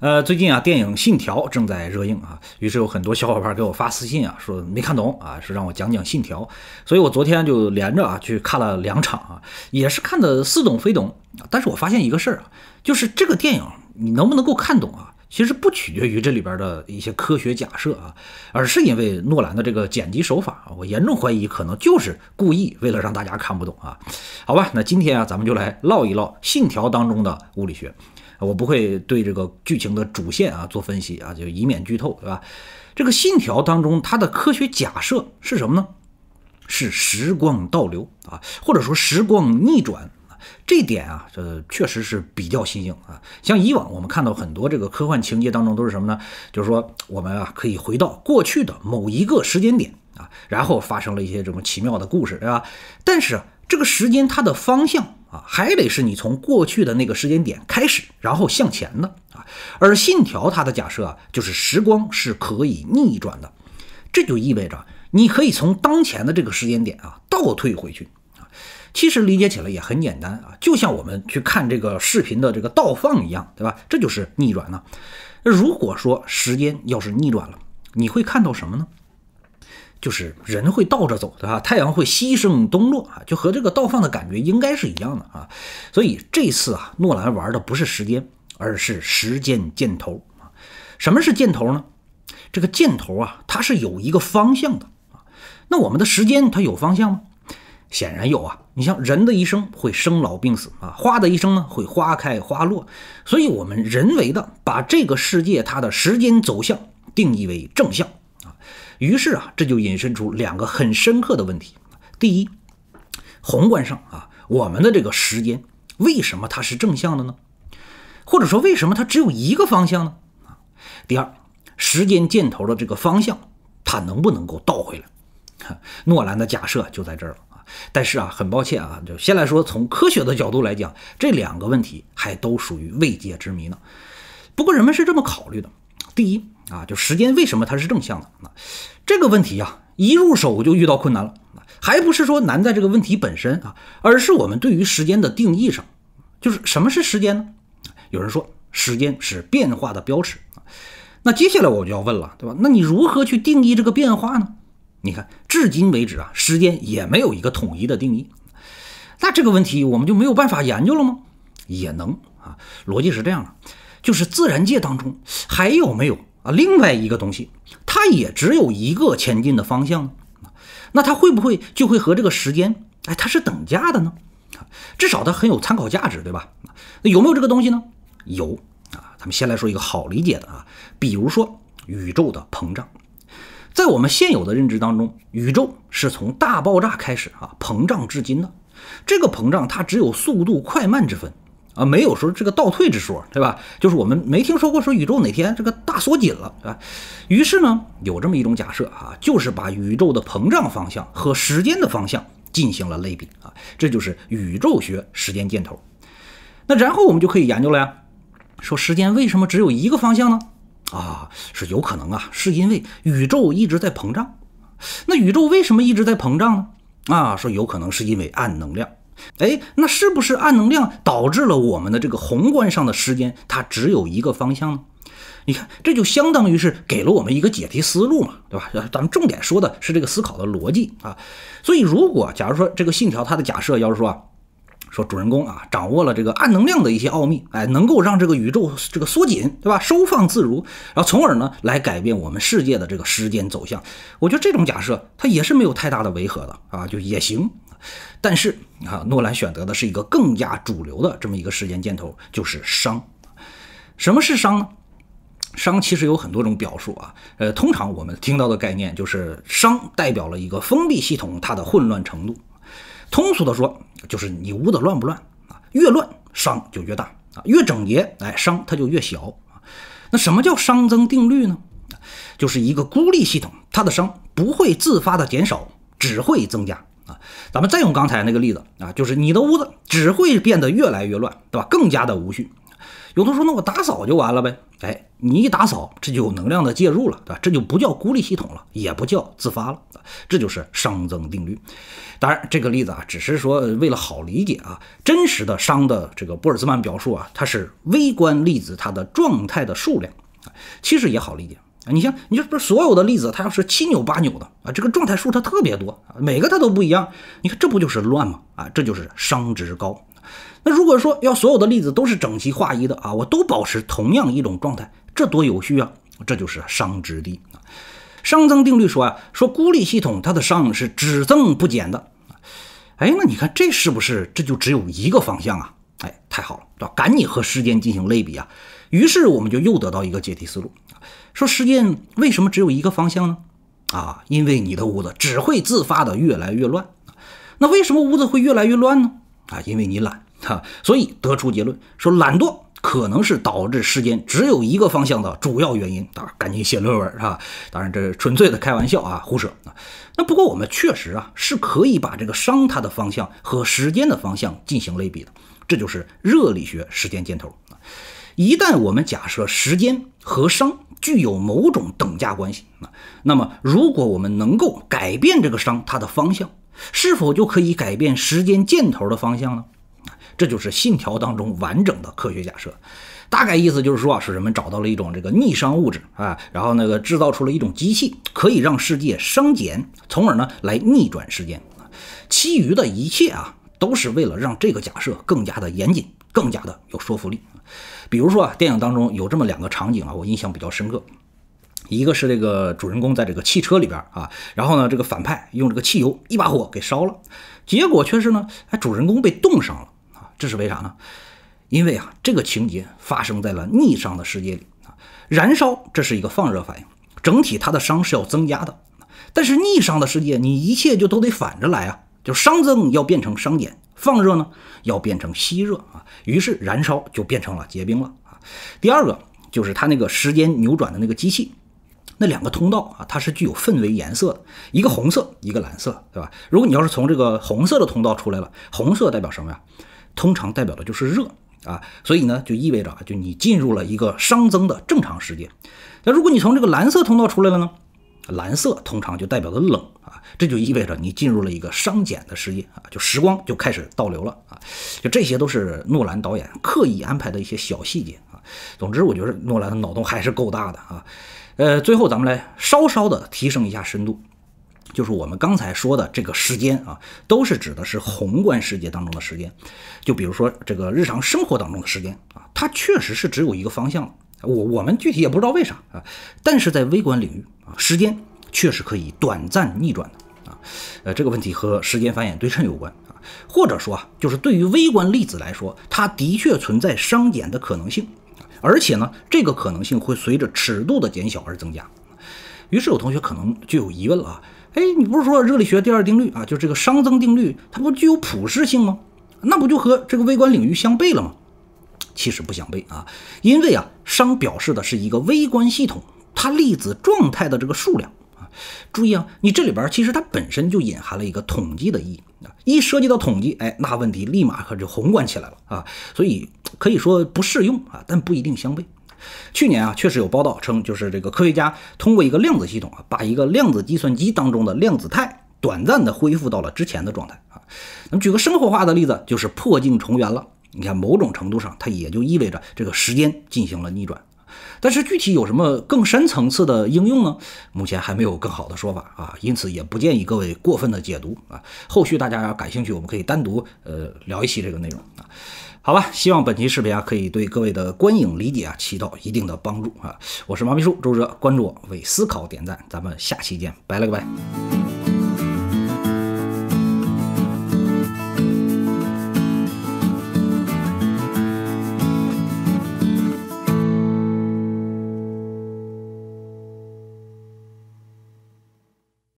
呃，最近啊，电影《信条》正在热映啊，于是有很多小伙伴给我发私信啊，说没看懂啊，是让我讲讲《信条》。所以我昨天就连着啊去看了两场啊，也是看的似懂非懂但是我发现一个事儿啊，就是这个电影你能不能够看懂啊，其实不取决于这里边的一些科学假设啊，而是因为诺兰的这个剪辑手法啊，我严重怀疑可能就是故意为了让大家看不懂啊。好吧，那今天啊，咱们就来唠一唠《信条》当中的物理学。我不会对这个剧情的主线啊做分析啊，就以免剧透，对吧？这个《信条》当中它的科学假设是什么呢？是时光倒流啊，或者说时光逆转这点啊，这确实是比较新颖啊。像以往我们看到很多这个科幻情节当中都是什么呢？就是说我们啊可以回到过去的某一个时间点啊，然后发生了一些什么奇妙的故事，对吧？但是这个时间它的方向。啊，还得是你从过去的那个时间点开始，然后向前的啊。而信条它的假设啊，就是时光是可以逆转的，这就意味着你可以从当前的这个时间点啊倒退回去啊。其实理解起来也很简单啊，就像我们去看这个视频的这个倒放一样，对吧？这就是逆转呢。那如果说时间要是逆转了，你会看到什么呢？就是人会倒着走，对吧？太阳会西升东落啊，就和这个倒放的感觉应该是一样的啊。所以这次啊，诺兰玩的不是时间，而是时间箭头啊。什么是箭头呢？这个箭头啊，它是有一个方向的啊。那我们的时间它有方向吗？显然有啊。你像人的一生会生老病死啊，花的一生呢会花开花落，所以我们人为的把这个世界它的时间走向定义为正向。于是啊，这就引申出两个很深刻的问题：第一，宏观上啊，我们的这个时间为什么它是正向的呢？或者说为什么它只有一个方向呢？啊，第二，时间箭头的这个方向它能不能够倒回来？诺兰的假设就在这儿了啊。但是啊，很抱歉啊，就先来说，从科学的角度来讲，这两个问题还都属于未解之谜呢。不过人们是这么考虑的。第一啊，就时间为什么它是正向的啊？这个问题啊，一入手就遇到困难了，还不是说难在这个问题本身啊，而是我们对于时间的定义上，就是什么是时间呢？有人说，时间是变化的标尺啊。那接下来我就要问了，对吧？那你如何去定义这个变化呢？你看，至今为止啊，时间也没有一个统一的定义。那这个问题我们就没有办法研究了吗？也能啊，逻辑是这样的。就是自然界当中还有没有啊另外一个东西，它也只有一个前进的方向那它会不会就会和这个时间，哎，它是等价的呢？至少它很有参考价值，对吧？那有没有这个东西呢？有啊，咱们先来说一个好理解的啊，比如说宇宙的膨胀，在我们现有的认知当中，宇宙是从大爆炸开始啊膨胀至今的，这个膨胀它只有速度快慢之分。啊，没有说这个倒退之说，对吧？就是我们没听说过说宇宙哪天这个大缩紧了，对吧？于是呢，有这么一种假设啊，就是把宇宙的膨胀方向和时间的方向进行了类比啊，这就是宇宙学时间箭头。那然后我们就可以研究了呀，说时间为什么只有一个方向呢？啊，是有可能啊，是因为宇宙一直在膨胀。那宇宙为什么一直在膨胀呢？啊，说有可能是因为暗能量。哎，那是不是暗能量导致了我们的这个宏观上的时间它只有一个方向呢？你看，这就相当于是给了我们一个解题思路嘛，对吧？咱们重点说的是这个思考的逻辑啊。所以，如果假如说这个信条它的假设要是说啊，说主人公啊掌握了这个暗能量的一些奥秘，哎，能够让这个宇宙这个缩紧，对吧？收放自如，然后从而呢来改变我们世界的这个时间走向，我觉得这种假设它也是没有太大的违和的啊，就也行。但是啊，诺兰选择的是一个更加主流的这么一个时间箭头，就是熵。什么是熵呢？熵其实有很多种表述啊。呃，通常我们听到的概念就是熵代表了一个封闭系统它的混乱程度。通俗的说，就是你屋子乱不乱啊？越乱熵就越大啊，越整洁哎熵它就越小啊。那什么叫熵增定律呢？就是一个孤立系统它的熵不会自发的减少，只会增加。啊，咱们再用刚才那个例子啊，就是你的屋子只会变得越来越乱，对吧？更加的无序。有同学说，那我打扫就完了呗？哎，你一打扫，这就有能量的介入了，对吧？这就不叫孤立系统了，也不叫自发了，这就是熵增定律。当然，这个例子啊，只是说为了好理解啊，真实的熵的这个玻尔兹曼表述啊，它是微观粒子它的状态的数量啊，其实也好理解。啊，你像你这不是所有的粒子，它要是七扭八扭的啊，这个状态数它特别多，每个它都不一样。你看这不就是乱吗？啊，这就是熵值高。那如果说要所有的粒子都是整齐划一的啊，我都保持同样一种状态，这多有序啊，这就是熵值低啊。熵增定律说啊，说孤立系统它的熵是只增不减的。哎，那你看这是不是这就只有一个方向啊？哎，太好了，对吧？赶紧和时间进行类比啊。于是我们就又得到一个解题思路。说时间为什么只有一个方向呢？啊，因为你的屋子只会自发的越来越乱。那为什么屋子会越来越乱呢？啊，因为你懒啊，所以得出结论说懒惰可能是导致时间只有一个方向的主要原因。啊，赶紧写论文啊！当然这是纯粹的开玩笑啊，胡扯啊。那不过我们确实啊是可以把这个商它的方向和时间的方向进行类比的，这就是热力学时间箭头啊。一旦我们假设时间和熵具有某种等价关系，那那么如果我们能够改变这个熵它的方向，是否就可以改变时间箭头的方向呢？这就是信条当中完整的科学假设，大概意思就是说啊，是人们找到了一种这个逆熵物质啊，然后那个制造出了一种机器，可以让世界熵减，从而呢来逆转时间。其余的一切啊，都是为了让这个假设更加的严谨。更加的有说服力比如说啊，电影当中有这么两个场景啊，我印象比较深刻，一个是这个主人公在这个汽车里边啊，然后呢，这个反派用这个汽油一把火给烧了，结果却是呢，哎，主人公被冻伤了啊，这是为啥呢？因为啊，这个情节发生在了逆伤的世界里啊，燃烧这是一个放热反应，整体它的伤是要增加的，但是逆伤的世界你一切就都得反着来啊。就熵增要变成熵减，放热呢要变成吸热啊，于是燃烧就变成了结冰了啊。第二个就是它那个时间扭转的那个机器，那两个通道啊，它是具有氛围颜色的，一个红色，一个蓝色，对吧？如果你要是从这个红色的通道出来了，红色代表什么呀？通常代表的就是热啊，所以呢就意味着啊，就你进入了一个熵增的正常时间。那如果你从这个蓝色通道出来了呢？蓝色通常就代表着冷啊，这就意味着你进入了一个熵减的世界啊，就时光就开始倒流了啊，就这些都是诺兰导演刻意安排的一些小细节啊。总之，我觉得诺兰的脑洞还是够大的啊。呃，最后咱们来稍稍的提升一下深度，就是我们刚才说的这个时间啊，都是指的是宏观世界当中的时间，就比如说这个日常生活当中的时间啊，它确实是只有一个方向我我们具体也不知道为啥啊，但是在微观领域啊，时间确实可以短暂逆转的啊，呃，这个问题和时间繁衍对称有关啊，或者说啊，就是对于微观粒子来说，它的确存在熵减的可能性，而且呢，这个可能性会随着尺度的减小而增加。于是有同学可能就有疑问了啊，哎，你不是说热力学第二定律啊，就这个熵增定律，它不具有普适性吗？那不就和这个微观领域相悖了吗？其实不想背啊，因为啊，熵表示的是一个微观系统它粒子状态的这个数量啊。注意啊，你这里边其实它本身就隐含了一个统计的意义啊。一涉及到统计，哎，那问题立马可就宏观起来了啊。所以可以说不适用啊，但不一定相悖。去年啊，确实有报道称，就是这个科学家通过一个量子系统啊，把一个量子计算机当中的量子态短暂的恢复到了之前的状态啊。那么举个生活化的例子，就是破镜重圆了。你看，某种程度上，它也就意味着这个时间进行了逆转，但是具体有什么更深层次的应用呢？目前还没有更好的说法啊，因此也不建议各位过分的解读啊。后续大家要感兴趣，我们可以单独呃聊一期这个内容啊。好吧，希望本期视频啊可以对各位的观影理解啊起到一定的帮助啊。我是毛秘书周哲，关注我，为思考点赞，咱们下期见，拜了个拜。